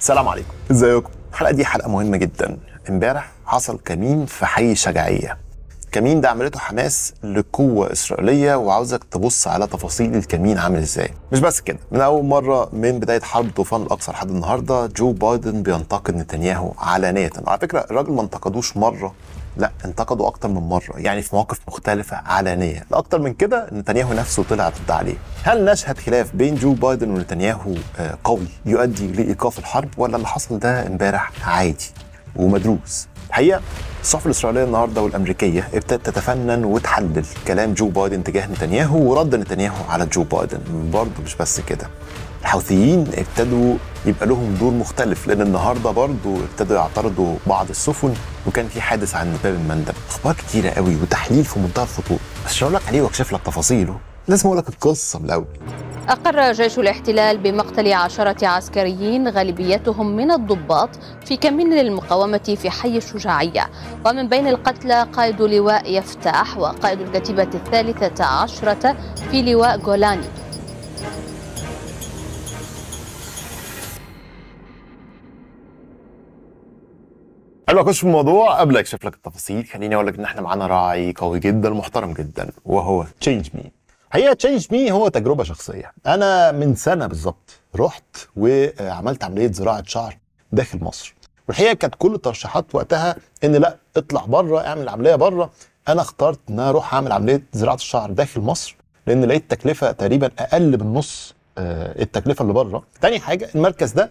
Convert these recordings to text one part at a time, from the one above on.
السلام عليكم ازيكم الحلقه دي حلقه مهمه جدا امبارح حصل كمين في حي شجاعيه الكمين ده عملته حماس لقوة إسرائيلية وعاوزك تبص على تفاصيل الكمين عامل إزاي مش بس كده من أول مرة من بداية حرب طوفان الأقصى لحد النهاردة جو بايدن بينتقد نتنياهو علانية على فكرة الراجل ما انتقدوش مرة لا انتقدوا اكتر من مره يعني في مواقف مختلفه علانيه لاكتر من كده نتنياهو نفسه طلع ضد عليه هل نشهد خلاف بين جو بايدن ونتنياهو آه، قوي يؤدي لايقاف الحرب ولا اللي حصل ده امبارح عادي ومدروس الحقيقه الصحف الاسرائيليه النهارده والامريكيه ابتدت تتفنن وتحلل كلام جو بايدن تجاه نتنياهو ورد نتنياهو على جو بايدن برضه مش بس كده الحوثيين ابتدوا يبقى لهم دور مختلف لان النهارده برضو ابتدوا يعترضوا بعض السفن وكان في حادث عند باب المندب اخبار كتيره قوي وتحليل في منتهى الخطوره بس مش هقول لك عليه واكشف لك تفاصيله لازم اقول لك القصه من الاول أقر جيش الاحتلال بمقتل عشرة عسكريين غالبيتهم من الضباط في كمين للمقاومة في حي الشجاعية ومن بين القتلى قائد لواء يفتاح وقائد الكتيبة الثالثة عشرة في لواء جولاني قبل ما اخش في الموضوع قبل اكشف لك التفاصيل خليني اقول لك ان احنا معانا راعي قوي جدا محترم جدا وهو تشينج مي الحقيقه تشينج مي هو تجربه شخصيه انا من سنه بالظبط رحت وعملت عمليه زراعه شعر داخل مصر والحقيقه كانت كل الترشيحات وقتها ان لا اطلع بره اعمل العمليه بره انا اخترت ان اروح اعمل عمليه زراعه الشعر داخل مصر لان لقيت تكلفه تقريبا اقل من نص آه، التكلفه اللي بره تاني حاجه المركز ده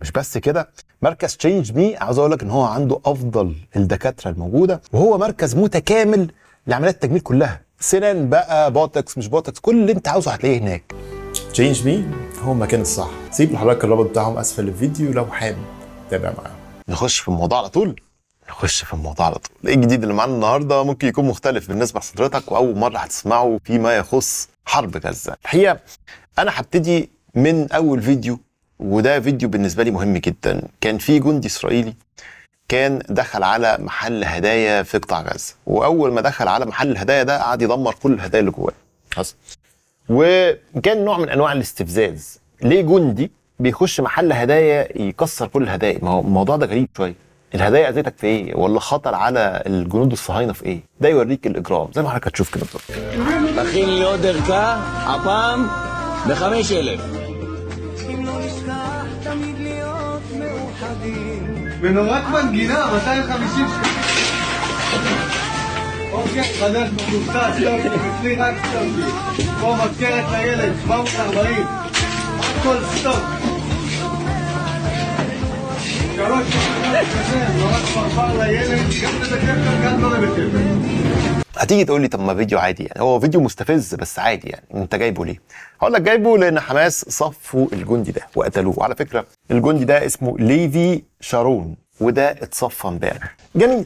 مش بس كده مركز تشينج مي عاوز اقول لك ان هو عنده افضل الدكاتره الموجوده وهو مركز متكامل لعمليات التجميل كلها سنان بقى بوتكس مش بوتكس كل اللي انت عاوزه هتلاقيه هناك تشينج مي هو المكان الصح سيب لحضرتك الرابط بتاعهم اسفل الفيديو لو حابب تابع معاهم نخش في الموضوع على طول نخش في الموضوع على طول ايه الجديد اللي معانا النهارده ممكن يكون مختلف بالنسبه لحضرتك واول مره هتسمعه فيما يخص حرب غزه الحقيقه انا هبتدي من اول فيديو وده فيديو بالنسبه لي مهم جدا كان في جندي اسرائيلي كان دخل على محل هدايا في قطاع غزه واول ما دخل على محل الهدايا ده قعد يدمر كل الهدايا اللي جواه وكان نوع من انواع الاستفزاز ليه جندي بيخش محل هدايا يكسر كل الهدايا ما هو الموضوع ده غريب شويه الهدايا اذيتك في ايه ولا خطر على الجنود الصهاينه في ايه ده يوريك الاجرام زي ما حضرتك هتشوف كده بالظبط لي اوردر كا ب 5000 מנורת מנגינה, 250 שקלים. אוקיי, חדש מבוסס, סטופי, אצלי רק סטופי. פה מזכרת לילד, 740. הכל סטופ. שלוש, ממש פרפר לילד, גם לתקף כאן, גם לא לבטל. هتيجي تقول لي طب ما فيديو عادي يعني هو فيديو مستفز بس عادي يعني انت جايبه ليه؟ هقول لك جايبه لان حماس صفوا الجندي ده وقتلوه وعلى فكره الجندي ده اسمه ليفي شارون وده اتصفى امبارح جميل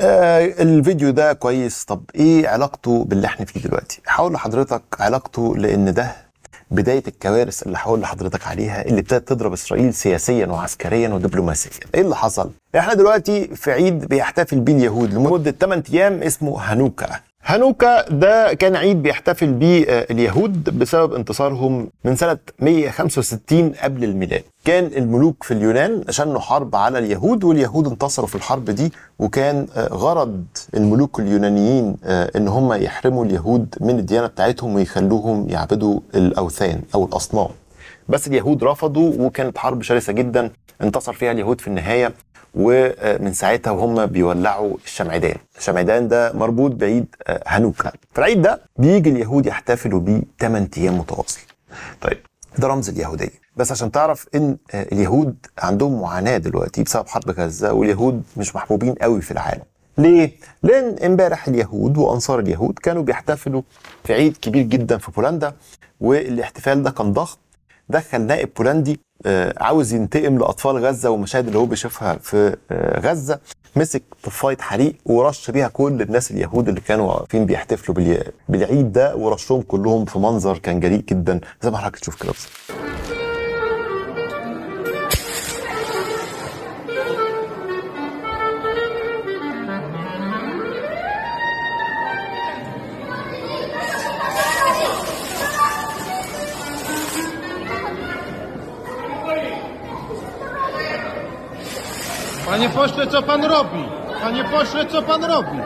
آه الفيديو ده كويس طب ايه علاقته باللي احنا فيه دلوقتي؟ حاول لحضرتك علاقته لان ده بدايه الكوارث اللي هقول لحضرتك عليها اللي ابتدت تضرب اسرائيل سياسيا وعسكريا ودبلوماسيا ايه اللي حصل احنا دلوقتي في عيد بيحتفل بيه اليهود لمده 8 ايام اسمه هانوكا هانوكا ده كان عيد بيحتفل بيه آه، اليهود بسبب انتصارهم من سنة 165 قبل الميلاد كان الملوك في اليونان شنوا حرب على اليهود واليهود انتصروا في الحرب دي وكان آه، غرض الملوك اليونانيين آه، ان هم يحرموا اليهود من الديانة بتاعتهم ويخلوهم يعبدوا الأوثان أو الأصنام بس اليهود رفضوا وكانت حرب شرسة جدا انتصر فيها اليهود في النهاية ومن ساعتها وهم بيولعوا الشمعدان الشمعدان ده مربوط بعيد آه، هانوكا فالعيد ده بيجي اليهود يحتفلوا بيه 8 ايام متواصل طيب ده رمز اليهوديه بس عشان تعرف ان آه، اليهود عندهم معاناه دلوقتي بسبب حرب غزه واليهود مش محبوبين قوي في العالم ليه؟ لأن امبارح اليهود وأنصار اليهود كانوا بيحتفلوا في عيد كبير جدا في بولندا والاحتفال ده كان ضخم دخل نائب بولندي آه، عاوز ينتقم لاطفال غزه والمشاهد اللي هو بيشوفها في آه، غزه مسك طفايه حريق ورش بيها كل الناس اليهود اللي كانوا واقفين بيحتفلوا بالعيد ده ورشهم كلهم في منظر كان جريء جدا زي ما حضرتك تشوف كده بصراحه pośle, co pan robi? Panie pośle, co pan robi?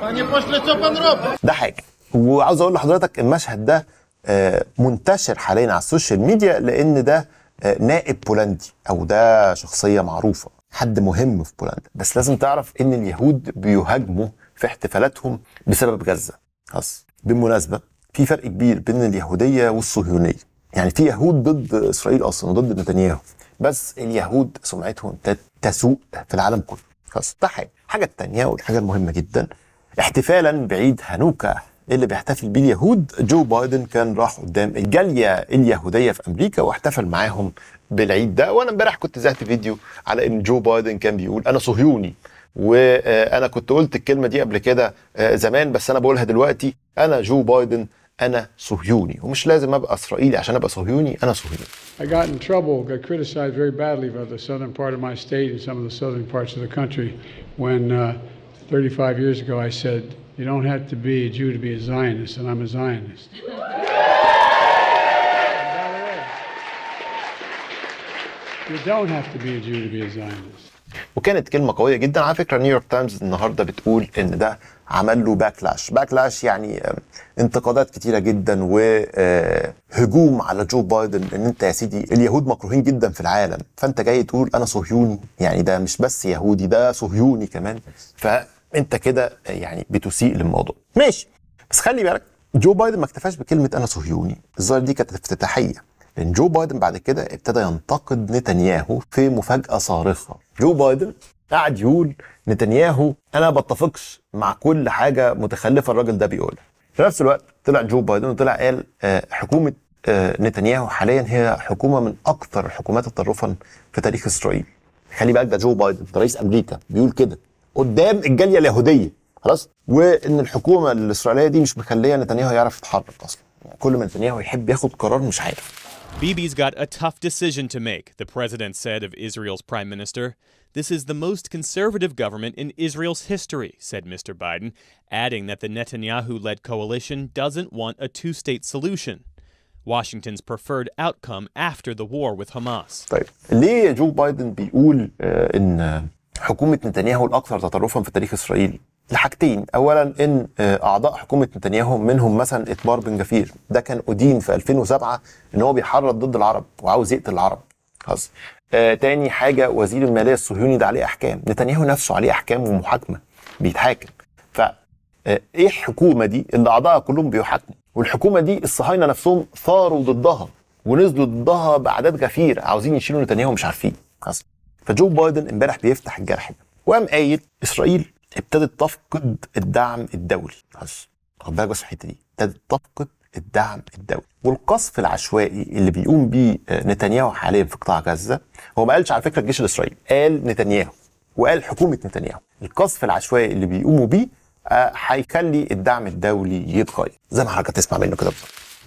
Panie pośle, co pan robi? ده حاجه وعاوز اقول لحضرتك المشهد ده آه، منتشر حاليا على السوشيال ميديا لان ده آه، نائب بولندي او ده شخصيه معروفه حد مهم في بولندا بس لازم تعرف ان اليهود بيهاجموا في احتفالاتهم بسبب غزه خلاص بالمناسبه في فرق كبير بين اليهوديه والصهيونيه يعني في يهود ضد اسرائيل اصلا ضد نتنياهو بس اليهود سمعتهم تسوء في العالم كله خلاص ده حاجه الحاجه الثانيه والحاجه المهمه جدا احتفالا بعيد هانوكا اللي بيحتفل بيه اليهود جو بايدن كان راح قدام الجاليه اليهوديه في امريكا واحتفل معاهم بالعيد ده وانا امبارح كنت زهقت فيديو على ان جو بايدن كان بيقول انا صهيوني وانا كنت قلت الكلمه دي قبل كده آه، زمان بس انا بقولها دلوقتي انا جو بايدن انا صهيوني ومش لازم ابقى اسرائيلي عشان ابقى صهيوني انا صهيوني I got in trouble, got criticized very badly by the southern part of my state and some of the southern parts of the country when uh, 35 years ago I said you don't have to be a Jew to be a Zionist and I'm a Zionist. You don't have to be a Jew to be a Zionist. وكانت كلمه قويه جدا على فكره نيويورك تايمز النهارده بتقول ان ده عمل له باكلاش باكلاش يعني انتقادات كتيره جدا وهجوم آه، على جو بايدن ان انت يا سيدي اليهود مكروهين جدا في العالم فانت جاي تقول انا صهيوني يعني ده مش بس يهودي ده صهيوني كمان فانت كده آه، يعني بتسيء للموضوع ماشي بس خلي بالك جو بايدن ما اكتفاش بكلمه انا صهيوني الظاهر دي كانت افتتاحيه لان جو بايدن بعد كده ابتدى ينتقد نتنياهو في مفاجاه صارخه جو بايدن قاعد يقول نتنياهو انا بتفقش مع كل حاجه متخلفه الراجل ده بيقولها في نفس الوقت طلع جو بايدن وطلع قال آه، حكومه آه، نتنياهو حاليا هي حكومه من اكثر الحكومات تطرفا في تاريخ اسرائيل خلي بالك ده جو بايدن رئيس امريكا بيقول كده قدام الجاليه اليهوديه خلاص وان الحكومه الاسرائيليه دي مش مخليه نتنياهو يعرف يتحرك اصلا كل ما نتنياهو يحب ياخد قرار مش عارف Bibi's got a tough decision to make, the president said of Israel's prime minister. This is the most conservative government in Israel's history, said Mr. Biden, adding that the Netanyahu led coalition doesn't want a two state solution. Washington's preferred outcome after the war with Hamas. طيب ليه لحاجتين اولا ان آه، اعضاء حكومه نتنياهو منهم مثلا اتبار بن جفير ده كان ادين في 2007 ان هو بيحرض ضد العرب وعاوز يقتل العرب خلاص آه تاني حاجه وزير الماليه الصهيوني ده عليه احكام نتنياهو نفسه عليه احكام ومحاكمه بيتحاكم ف آه، ايه الحكومه دي اللي اعضائها كلهم بيحاكموا والحكومه دي الصهاينه نفسهم ثاروا ضدها ونزلوا ضدها باعداد غفير عاوزين يشيلوا نتنياهو مش عارفين خلاص فجو بايدن امبارح بيفتح الجرح ده وقام قايل اسرائيل ابتدت تفقد الدعم الدولي بس خد بالك بس الحته دي ابتدت تفقد الدعم الدولي والقصف العشوائي اللي بيقوم بيه آه، نتنياهو حاليا في قطاع غزه هو ما قالش على فكره الجيش الاسرائيلي قال نتنياهو وقال حكومه نتنياهو القصف العشوائي اللي بيقوموا بيه آه، هيخلي الدعم الدولي يتغير زي ما حضرتك تسمع منه كده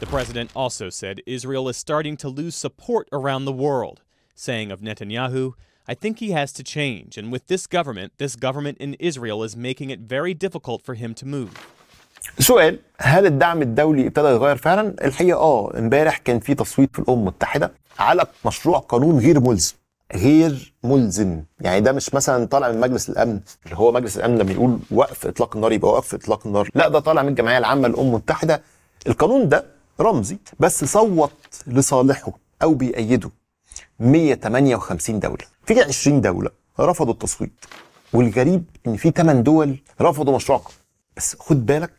The president also said Israel is starting to lose support around the world, saying of Netanyahu, I think he has to change, and with this government, this government in Israel is making it very difficult for him to move. سؤال هل الدعم الدولي ابتدى يتغير فعلا؟ الحقيقه اه امبارح كان في تصويت في الامم المتحده على مشروع قانون غير ملزم غير ملزم يعني ده مش مثلا طالع من مجلس الامن اللي هو مجلس الامن لما يقول وقف اطلاق النار يبقى وقف اطلاق النار لا ده طالع من الجمعيه العامه للامم المتحده القانون ده رمزي بس صوت لصالحه او بيأيده 158 دوله في 20 دوله رفضوا التصويت والغريب ان في 8 دول رفضوا مشروع بس خد بالك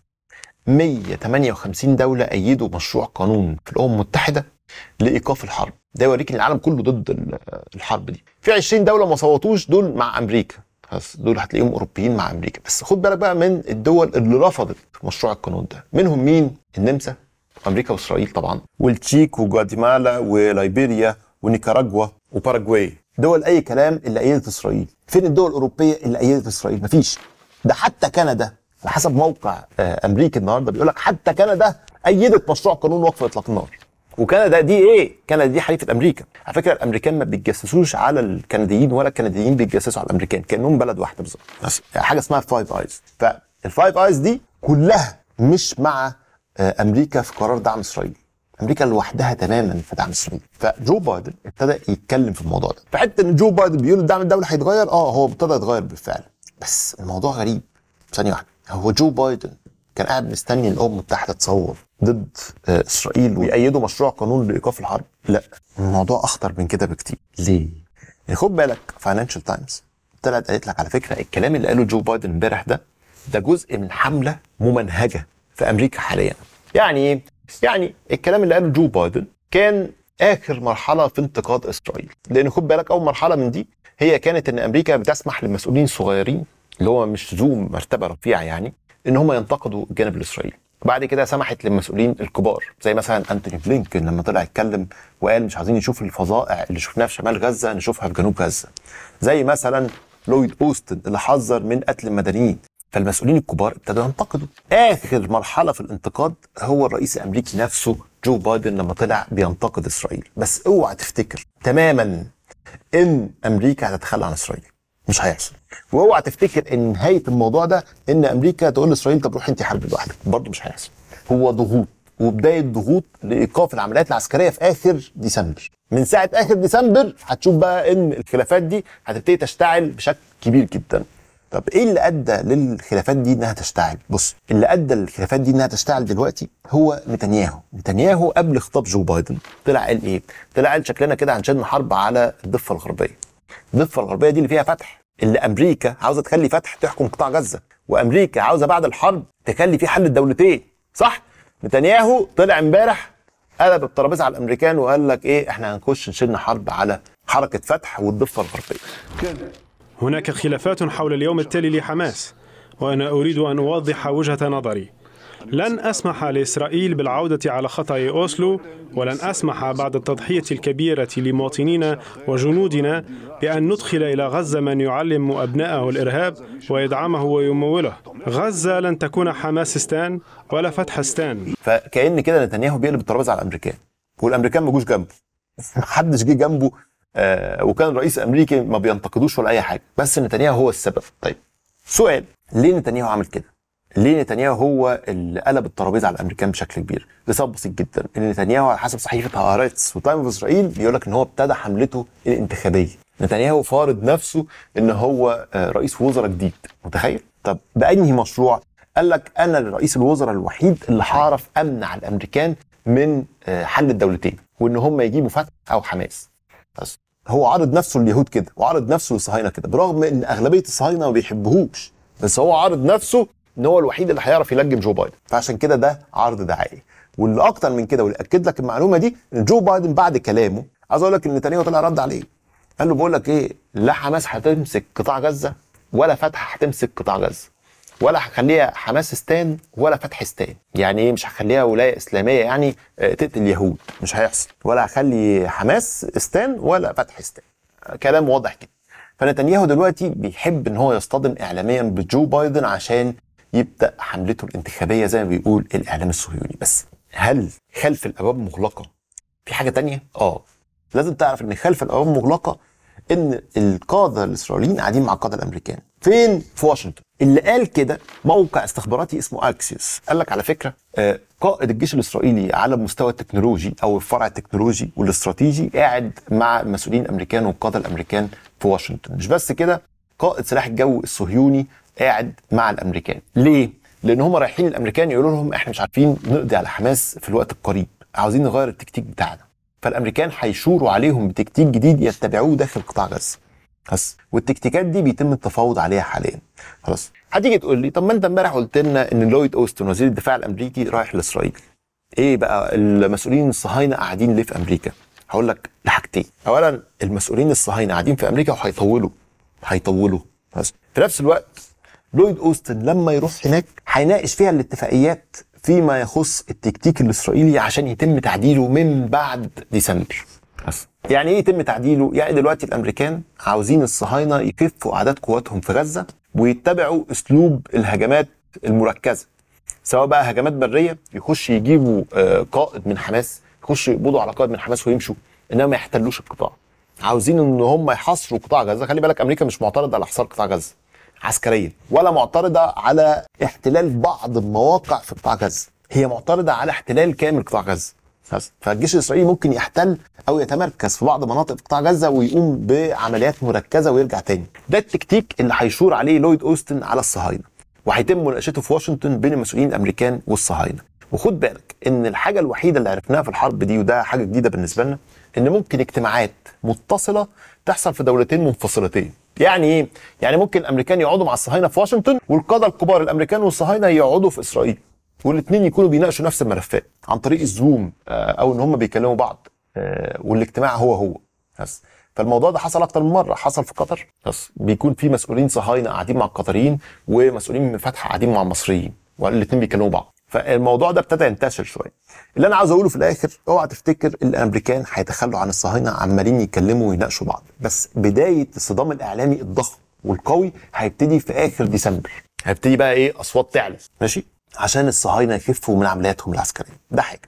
158 دوله ايدوا مشروع قانون في الامم المتحده لايقاف الحرب ده يوريك ان العالم كله ضد الحرب دي في 20 دوله ما صوتوش دول مع امريكا دول هتلاقيهم اوروبيين مع امريكا بس خد بالك بقى من الدول اللي رفضت مشروع القانون ده منهم مين النمسا امريكا واسرائيل طبعا والتشيك وجواتيمالا وليبيريا ونيكاراجوا وباراجواي دول اي كلام اللي ايدت اسرائيل فين الدول الاوروبيه اللي ايدت اسرائيل مفيش ده حتى كندا على حسب موقع آه، امريكي النهارده بيقول لك حتى كندا ايدت مشروع قانون وقف اطلاق النار وكندا دي ايه؟ كندا دي حليفه امريكا، على فكره الامريكان ما بيتجسسوش على الكنديين ولا الكنديين بيتجسسوا على الامريكان، كانهم بلد واحده بالظبط. حاجه اسمها فايف ايز، فالفايف ايز دي كلها مش مع آه، امريكا في قرار دعم اسرائيل. امريكا لوحدها تماما في دعم اسرائيل فجو بايدن ابتدى يتكلم في الموضوع ده فحتى ان جو بايدن بيقول دعم الدوله هيتغير اه هو ابتدى يتغير بالفعل بس الموضوع غريب ثانيه واحده هو جو بايدن كان قاعد مستني الامم المتحده تصوت ضد آه، اسرائيل ويأيدوا مشروع قانون لايقاف الحرب لا الموضوع اخطر من كده بكتير ليه يعني خد بالك فاينانشال تايمز طلعت قالت لك على فكره الكلام اللي قاله جو بايدن امبارح ده ده جزء من حمله ممنهجه في امريكا حاليا يعني إيه؟ يعني الكلام اللي قاله جو بايدن كان اخر مرحله في انتقاد اسرائيل لان خد بالك اول مرحله من دي هي كانت ان امريكا بتسمح للمسؤولين الصغيرين اللي هو مش ذو مرتبه رفيعه يعني ان هم ينتقدوا الجانب الاسرائيلي بعد كده سمحت للمسؤولين الكبار زي مثلا انتوني بلينكن لما طلع يتكلم وقال مش عايزين نشوف الفظائع اللي شفناها في شمال غزه نشوفها في جنوب غزه زي مثلا لويد اوستن اللي حذر من قتل المدنيين فالمسؤولين الكبار ابتدوا ينتقدوا اخر مرحله في الانتقاد هو الرئيس الامريكي نفسه جو بايدن لما طلع بينتقد اسرائيل بس اوعى تفتكر تماما ان امريكا هتتخلى عن اسرائيل مش هيحصل واوعى تفتكر ان نهايه الموضوع ده ان امريكا تقول لاسرائيل طب روحي انت حرب لوحدك برضه مش هيحصل هو ضغوط وبدايه ضغوط لايقاف العمليات العسكريه في اخر ديسمبر من ساعه اخر ديسمبر هتشوف بقى ان الخلافات دي هتبتدي تشتعل بشكل كبير جدا طب ايه اللي ادى للخلافات دي انها تشتعل؟ بص اللي ادى للخلافات دي انها تشتعل دلوقتي هو نتنياهو، نتنياهو قبل خطاب جو بايدن طلع قال ايه؟ طلع قال شكلنا كده هنشن حرب على الضفه الغربيه. الضفه الغربيه دي اللي فيها فتح، اللي امريكا عاوزه تخلي فتح تحكم قطاع غزه وامريكا عاوزه بعد الحرب تخلي في حل الدولتين، صح؟ نتنياهو طلع امبارح قلب الترابيزه على الامريكان وقال لك ايه احنا هنخش نشن حرب على حركه فتح والضفه الغربيه. كده هناك خلافات حول اليوم التالي لحماس وأنا أريد أن أوضح وجهة نظري لن أسمح لإسرائيل بالعودة على خطأ أوسلو ولن أسمح بعد التضحية الكبيرة لمواطنينا وجنودنا بأن ندخل إلى غزة من يعلم أبنائه الإرهاب ويدعمه ويموله غزة لن تكون حماسستان ولا فتحستان فكأن كده نتنياهو بيقلب الترابيزة على الأمريكان والأمريكان ما جوش جنبه محدش جه جنبه آه، وكان رئيس امريكي ما بينتقدوش ولا اي حاجه بس نتنياهو هو السبب طيب سؤال ليه نتنياهو عمل كده ليه نتنياهو هو اللي قلب الترابيزه على الامريكان بشكل كبير لسبب بسيط جدا ان نتنياهو على حسب صحيفه هارتس وتايم اوف اسرائيل بيقول لك ان هو ابتدى حملته الانتخابيه نتنياهو فارض نفسه ان هو آه، رئيس وزراء جديد متخيل طب بانهي مشروع قال لك انا رئيس الوزراء الوحيد اللي هعرف امنع الامريكان من آه، حل الدولتين وان هم يجيبوا فتح او حماس هو عرض نفسه لليهود كده وعرض نفسه للصهاينه كده برغم ان اغلبيه الصهاينه ما بيحبوهوش بس هو عرض نفسه ان هو الوحيد اللي هيعرف يلجم جو بايدن فعشان كده ده عرض دعائي واللي اكتر من كده واللي اكد لك المعلومه دي ان جو بايدن بعد كلامه عايز اقول لك ان نتنياهو طلع رد عليه قال له بقول لك ايه لا حماس هتمسك قطاع غزه ولا فتح هتمسك قطاع غزه ولا هخليها حماسستان ولا فتحستان يعني ايه مش هخليها ولايه اسلاميه يعني آه، تقتل يهود مش هيحصل ولا هخلي حماس استان ولا فتحستان كلام واضح جدا فنتنياهو دلوقتي بيحب ان هو يصطدم اعلاميا بجو بايدن عشان يبدا حملته الانتخابيه زي ما بيقول الاعلام الصهيوني بس هل خلف الابواب مغلقه في حاجه تانية اه لازم تعرف ان خلف الابواب مغلقه ان القاده الاسرائيليين قاعدين مع القاده الامريكان فين في واشنطن اللي قال كده موقع استخباراتي اسمه اكسيس قال لك على فكره آه، قائد الجيش الاسرائيلي على المستوى التكنولوجي او الفرع التكنولوجي والاستراتيجي قاعد مع مسؤولين امريكان والقاده الامريكان في واشنطن مش بس كده قائد سلاح الجو الصهيوني قاعد مع الامريكان ليه لان هم رايحين الامريكان يقولوا لهم احنا مش عارفين نقضي على حماس في الوقت القريب عاوزين نغير التكتيك بتاعنا فالامريكان هيشوروا عليهم بتكتيك جديد يتبعوه داخل قطاع غزه بس والتكتيكات دي بيتم التفاوض عليها حاليا خلاص هتيجي تقول لي طب ما انت امبارح قلت لنا ان لويد اوستن وزير الدفاع الامريكي رايح لاسرائيل ايه بقى المسؤولين الصهاينه قاعدين ليه في امريكا هقول لك لحاجتين اولا المسؤولين الصهاينه قاعدين في امريكا وهيطولوا هيطولوا بس في نفس الوقت لويد اوستن لما يروح هناك هيناقش فيها الاتفاقيات فيما يخص التكتيك الاسرائيلي عشان يتم تعديله من بعد ديسمبر يعني ايه يتم تعديله يعني دلوقتي الامريكان عاوزين الصهاينه يكفوا اعداد قواتهم في غزه ويتبعوا اسلوب الهجمات المركزه سواء بقى هجمات بريه يخش يجيبوا آه، قائد من حماس يخش يقبضوا على قائد من حماس ويمشوا انما ما يحتلوش القطاع عاوزين ان هم يحاصروا قطاع غزه خلي بالك امريكا مش معترضه على حصار قطاع غزه عسكريا ولا معترضه على احتلال بعض المواقع في قطاع غزه هي معترضه على احتلال كامل قطاع غزه فالجيش الاسرائيلي ممكن يحتل او يتمركز في بعض مناطق قطاع غزه ويقوم بعمليات مركزه ويرجع تاني ده التكتيك اللي هيشور عليه لويد اوستن على الصهاينه وهيتم مناقشته في واشنطن بين المسؤولين الامريكان والصهاينه وخد بالك ان الحاجه الوحيده اللي عرفناها في الحرب دي وده حاجه جديده بالنسبه لنا ان ممكن اجتماعات متصله تحصل في دولتين منفصلتين يعني ايه؟ يعني ممكن الامريكان يقعدوا مع الصهاينه في واشنطن والقاده الكبار الامريكان والصهاينه يقعدوا في اسرائيل والاثنين يكونوا بيناقشوا نفس الملفات عن طريق الزوم آه، او ان هم بيكلموا بعض آه، والاجتماع هو هو بس فالموضوع ده حصل اكتر من مره حصل في قطر بس بيكون في مسؤولين صهاينه قاعدين مع القطريين ومسؤولين من فتح قاعدين مع المصريين والاثنين بيكلموا بعض فالموضوع ده ابتدى ينتشر شويه اللي انا عاوز اقوله في الاخر اوعى تفتكر الامريكان هيتخلوا عن الصهاينه عمالين يتكلموا ويناقشوا بعض بس بدايه الصدام الاعلامي الضخم والقوي هيبتدي في اخر ديسمبر هيبتدي بقى ايه اصوات تعلى ماشي عشان الصهاينه يخفوا من عملياتهم العسكريه ده حاجه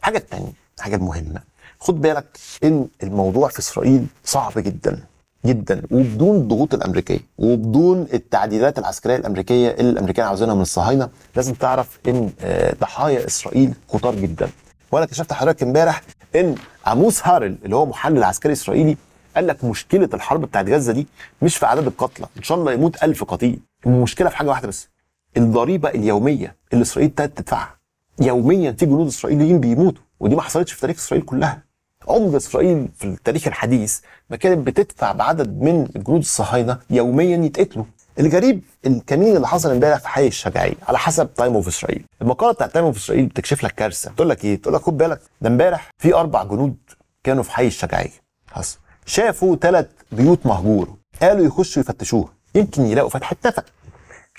الحاجه الثانيه الحاجه المهمه خد بالك ان الموضوع في اسرائيل صعب جدا جدا وبدون الضغوط الامريكيه وبدون التعديلات العسكريه الامريكيه اللي الامريكان عاوزينها من الصهاينه لازم تعرف ان آه، ضحايا اسرائيل كتار جدا وانا كشفت حضرتك امبارح ان عموس هارل اللي هو محلل عسكري اسرائيلي قال لك مشكله الحرب بتاعت غزه دي مش في اعداد القتلى ان شاء الله يموت ألف قتيل المشكله في حاجه واحده بس الضريبه اليوميه اللي اسرائيل ابتدت تدفعها يوميا في جنود اسرائيليين بيموتوا ودي ما حصلتش في تاريخ اسرائيل كلها عمر اسرائيل في التاريخ الحديث ما كانت بتدفع بعدد من الجنود الصهاينه يوميا يتقتلوا الغريب الكمين اللي حصل امبارح في حي الشجاعيه على حسب تايم اوف اسرائيل المقاله بتاعت تايم اوف اسرائيل بتكشف لك كارثه بتقول لك ايه بتقول لك خد بالك ده امبارح في اربع جنود كانوا في حي الشجاعيه حصل شافوا ثلاث بيوت مهجوره قالوا يخشوا يفتشوها يمكن يلاقوا فتحه نفق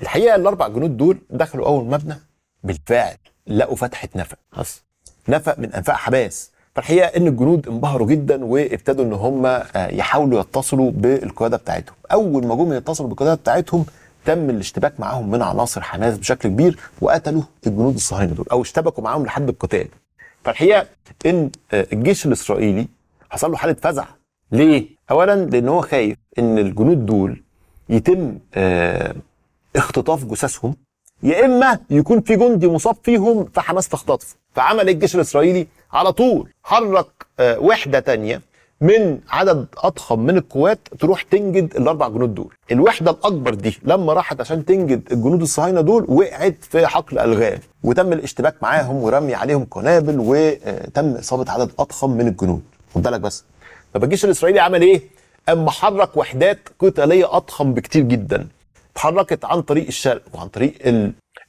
الحقيقه الاربع جنود دول دخلوا اول مبنى بالفعل لقوا فتحه نفق حصل نفق من انفاق حماس فالحقيقه ان الجنود انبهروا جدا وابتدوا ان هم آه، يحاولوا يتصلوا بالقياده بتاعتهم اول ما جم يتصلوا بالقياده بتاعتهم تم الاشتباك معاهم من عناصر حماس بشكل كبير وقتلوا الجنود الصهاينه دول او اشتبكوا معاهم لحد القتال فالحقيقه ان آه، الجيش الاسرائيلي حصل له حاله فزع ليه اولا لان هو خايف ان الجنود دول يتم آه، اختطاف جثثهم يا اما يكون في جندي مصاب فيهم فحماس تختطفه فعمل الجيش الاسرائيلي على طول حرك آه، وحده تانية من عدد اضخم من القوات تروح تنجد الاربع جنود دول الوحده الاكبر دي لما راحت عشان تنجد الجنود الصهاينه دول وقعت في حقل الغام وتم الاشتباك معاهم ورمي عليهم قنابل وتم اصابه عدد اضخم من الجنود خد بالك بس طب الجيش الاسرائيلي عمل ايه اما حرك وحدات قتاليه اضخم بكتير جدا اتحركت عن طريق الشرق وعن طريق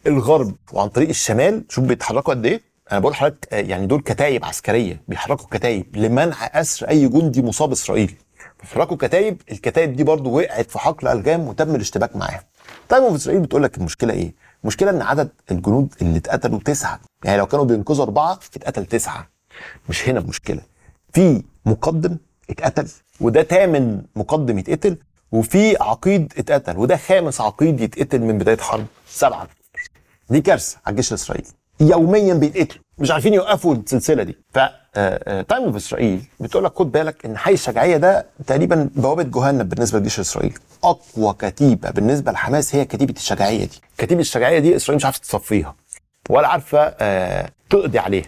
الغرب وعن طريق الشمال شوف بيتحركوا قد ايه انا بقول لحضرتك آه، يعني دول كتائب عسكريه بيحركوا كتائب لمنع اسر اي جندي مصاب اسرائيلي بيحركوا كتائب الكتائب دي برضو وقعت في حقل الغام وتم الاشتباك معاها طيب في اسرائيل بتقول لك المشكله ايه المشكله ان عدد الجنود اللي اتقتلوا تسعه يعني لو كانوا بينقذوا اربعه اتقتل تسعه مش هنا المشكله في مقدم اتقتل وده تامن مقدم يتقتل وفي عقيد اتقتل وده خامس عقيد يتقتل من بدايه حرب سبعه دي كارثه على الجيش الاسرائيلي يوميا بيتقتلوا مش عارفين يوقفوا السلسله دي ف تايم اوف اسرائيل بتقول لك خد بالك ان حي الشجاعيه ده تقريبا بوابه جهنم بالنسبه للجيش الاسرائيلي اقوى كتيبه بالنسبه لحماس هي كتيبه الشجاعيه دي كتيبه الشجاعيه دي اسرائيل مش عارفه تصفيها ولا عارفه آه تقضي عليها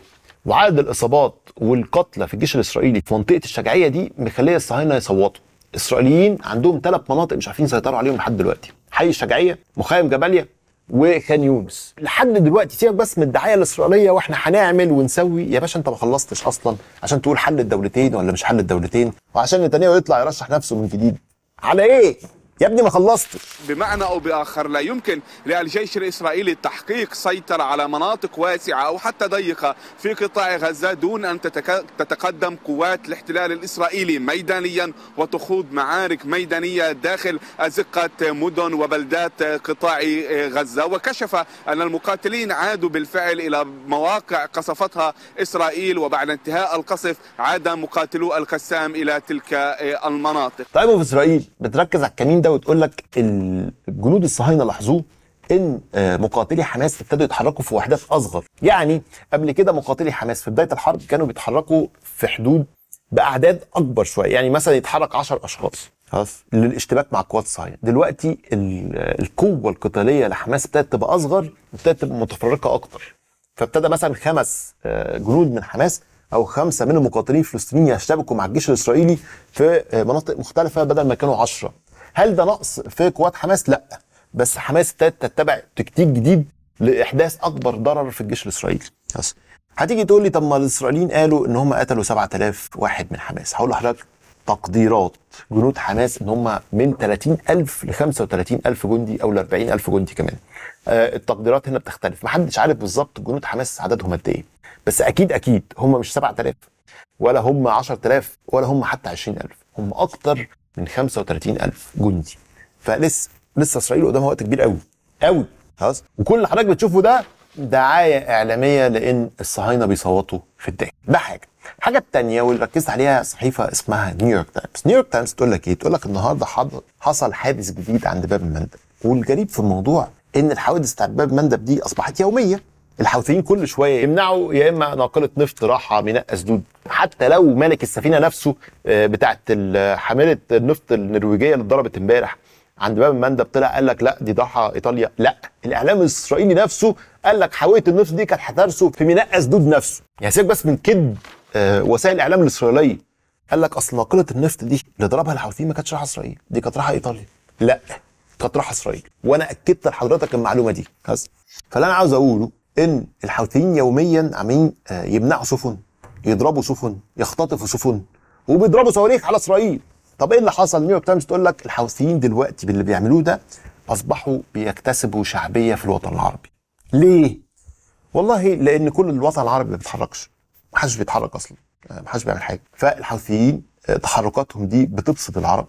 وعدد الاصابات والقتلى في الجيش الاسرائيلي في منطقه الشجاعيه دي مخليه الصهاينه يصوتوا الاسرائيليين عندهم ثلاث مناطق مش عارفين يسيطروا عليهم لحد دلوقتي حي الشجعيه مخيم جباليا وخان يونس لحد دلوقتي سيبك بس من الدعايه الاسرائيليه واحنا هنعمل ونسوي يا باشا انت ما خلصتش اصلا عشان تقول حل الدولتين ولا مش حل الدولتين وعشان نتنياهو يطلع يرشح نفسه من جديد على ايه يا ابني ما خلصتش بمعنى او باخر لا يمكن للجيش الاسرائيلي تحقيق سيطره على مناطق واسعه او حتى ضيقه في قطاع غزه دون ان تتقدم قوات الاحتلال الاسرائيلي ميدانيا وتخوض معارك ميدانيه داخل ازقه مدن وبلدات قطاع غزه وكشف ان المقاتلين عادوا بالفعل الى مواقع قصفتها اسرائيل وبعد انتهاء القصف عاد مقاتلو القسام الى تلك المناطق طيب في اسرائيل بتركز على الكمين ده وتقول لك الجنود الصهاينه لاحظوه ان آه، مقاتلي حماس ابتدوا يتحركوا في وحدات اصغر يعني قبل كده مقاتلي حماس في بدايه الحرب كانوا بيتحركوا في حدود باعداد اكبر شويه يعني مثلا يتحرك 10 اشخاص خلاص للاشتباك مع القوات الصهاينه دلوقتي القوه القتاليه لحماس ابتدت تبقى اصغر ابتدت تبقى متفرقه اكتر فابتدى مثلا خمس آه، جنود من حماس او خمسه من المقاتلين الفلسطينيين يشتبكوا مع الجيش الاسرائيلي في آه، مناطق مختلفه بدل ما كانوا 10 هل ده نقص في قوات حماس؟ لا بس حماس ابتدت تتبع تكتيك جديد لاحداث اكبر ضرر في الجيش الاسرائيلي. حس. هتيجي تقول لي طب ما الاسرائيليين قالوا ان هم قتلوا 7000 واحد من حماس، هقول لحضرتك تقديرات جنود حماس ان هم من 30000 ل 35000 جندي او ل 40000 جندي كمان. آه التقديرات هنا بتختلف، محدش عارف بالظبط جنود حماس عددهم قد ايه. بس اكيد اكيد هم مش 7000 ولا هم 10000 ولا هم حتى 20000 هم اكتر من 35000 جندي فلسه لسه اسرائيل قدامها وقت كبير قوي قوي خلاص وكل اللي حضرتك بتشوفه ده دعايه اعلاميه لان الصهاينه بيصوتوا في الداخل ده حاجه الحاجه الثانيه واللي ركزت عليها صحيفه اسمها نيويورك تايمز نيويورك تايمز تقول لك ايه تقول لك النهارده حصل حادث جديد عند باب المندب والجريب في الموضوع ان الحوادث بتاعت باب المندب دي اصبحت يوميه الحوثيين كل شويه يمنعوا يا اما ناقله نفط راحه ميناء اسدود حتى لو مالك السفينه نفسه آه، بتاعه حامله النفط النرويجيه اللي اتضربت امبارح عند باب المندب طلع قال لك لا دي ضحى ايطاليا لا الاعلام الاسرائيلي نفسه قال لك حاويه النفط دي كانت هترسو في ميناء اسدود نفسه يعني سيبك بس من كد آه، وسائل الاعلام الاسرائيليه قال لك اصل ناقله النفط دي اللي ضربها الحوثيين ما كانتش رايحه اسرائيل دي كانت رايحه ايطاليا لا كانت رايحه اسرائيل وانا اكدت لحضرتك المعلومه دي بس فاللي انا عاوز اقوله ان الحوثيين يوميا عاملين آه، يمنعوا سفن يضربوا سفن يختطفوا سفن وبيضربوا صواريخ على اسرائيل طب ايه اللي حصل نيويورك تايمز تقول لك الحوثيين دلوقتي باللي بيعملوه ده اصبحوا بيكتسبوا شعبيه في الوطن العربي ليه والله لان كل الوطن العربي ما بيتحركش ما حدش بيتحرك اصلا آه، ما حدش بيعمل حاجه فالحوثيين آه، تحركاتهم دي بتبسط العرب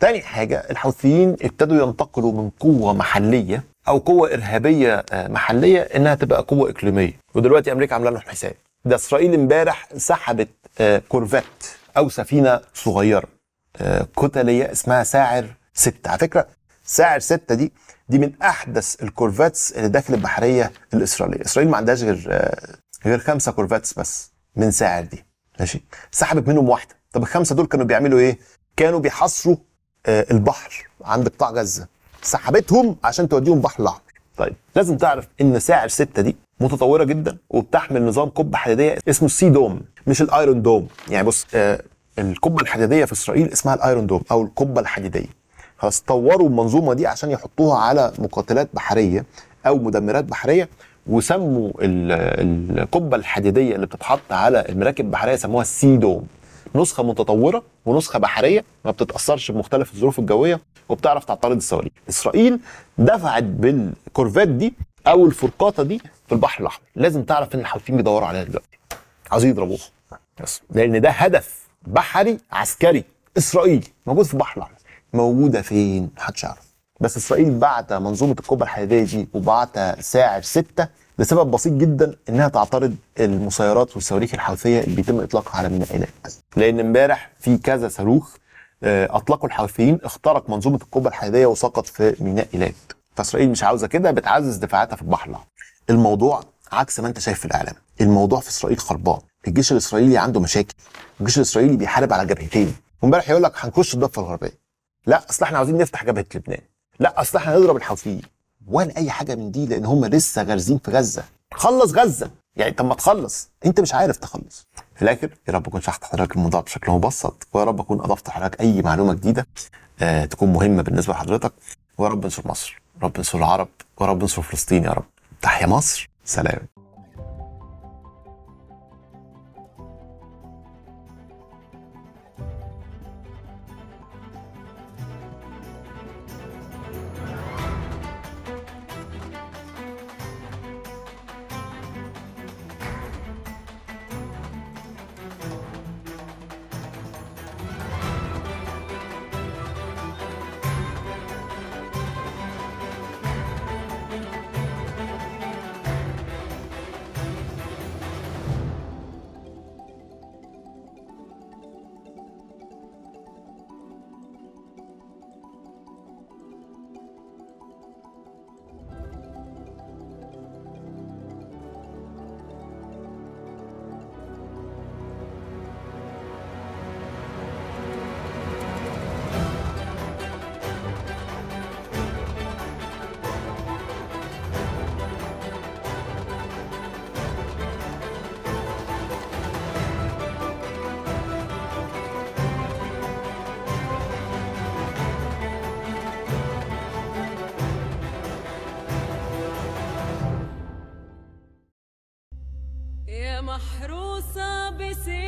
تاني حاجه الحوثيين ابتدوا ينتقلوا من قوه محليه او قوه ارهابيه آه، محليه انها تبقى قوه اقليميه ودلوقتي امريكا عامله لهم حساب ده اسرائيل امبارح سحبت آه، كورفات او سفينه صغيره آه، قتاليه اسمها ساعر ستة على فكره ساعر ستة دي دي من احدث الكورفاتس اللي داخل البحريه الاسرائيليه اسرائيل ما عندهاش غير غير خمسه كورفاتس بس من ساعر دي ماشي سحبت منهم واحده طب الخمسه دول كانوا بيعملوا ايه كانوا بيحصروا البحر عند قطاع غزه سحبتهم عشان توديهم بحر الاحمر طيب لازم تعرف ان ساعه 6 دي متطوره جدا وبتحمل نظام قبه حديديه اسمه السي دوم مش الايرون دوم يعني بص آه القبه الحديديه في اسرائيل اسمها الايرون دوم او القبه الحديديه خلاص طوروا المنظومه دي عشان يحطوها على مقاتلات بحريه او مدمرات بحريه وسموا القبه الحديديه اللي بتتحط على المراكب البحريه سموها السي دوم نسخه متطوره ونسخه بحريه ما بتتاثرش بمختلف الظروف الجويه وبتعرف تعترض الصواريخ اسرائيل دفعت بالكورفات دي او الفرقاطه دي في البحر الاحمر لازم تعرف ان الحوثيين بيدوروا عليها دلوقتي عايزين يضربوها بس لان ده هدف بحري عسكري اسرائيلي موجود في البحر الاحمر موجوده فين محدش يعرف بس اسرائيل بعت منظومه الكوبا الحديديه دي وبعت ساعر سته لسبب بسيط جدا انها تعترض المسيرات والصواريخ الحوثيه اللي بيتم اطلاقها على ميناء لان امبارح في كذا صاروخ آه، اطلقوا الحوثيين اخترق منظومه القبه الحديديه وسقط في ميناء ايلات فاسرائيل مش عاوزه كده بتعزز دفاعاتها في البحر الاحمر الموضوع عكس ما انت شايف في الاعلام الموضوع في اسرائيل خربان الجيش الاسرائيلي عنده مشاكل الجيش الاسرائيلي بيحارب على جبهتين امبارح يقول لك هنخش الضفه الغربيه لا اصل احنا عاوزين نفتح جبهه لبنان لا اصل احنا هنضرب الحوثيين ولا اي حاجه من دي لان هم لسه غارزين في غزه خلص غزه يعني طب ما تخلص انت مش عارف تخلص في الاخر يا رب اكون شرحت حضرتك الموضوع بشكل مبسط ويا رب اكون اضفت لحضرتك اي معلومه جديده آه تكون مهمه بالنسبه لحضرتك ويا رب انصر مصر رب انصر العرب ورب انصر فلسطين يا رب تحيا مصر سلام besin.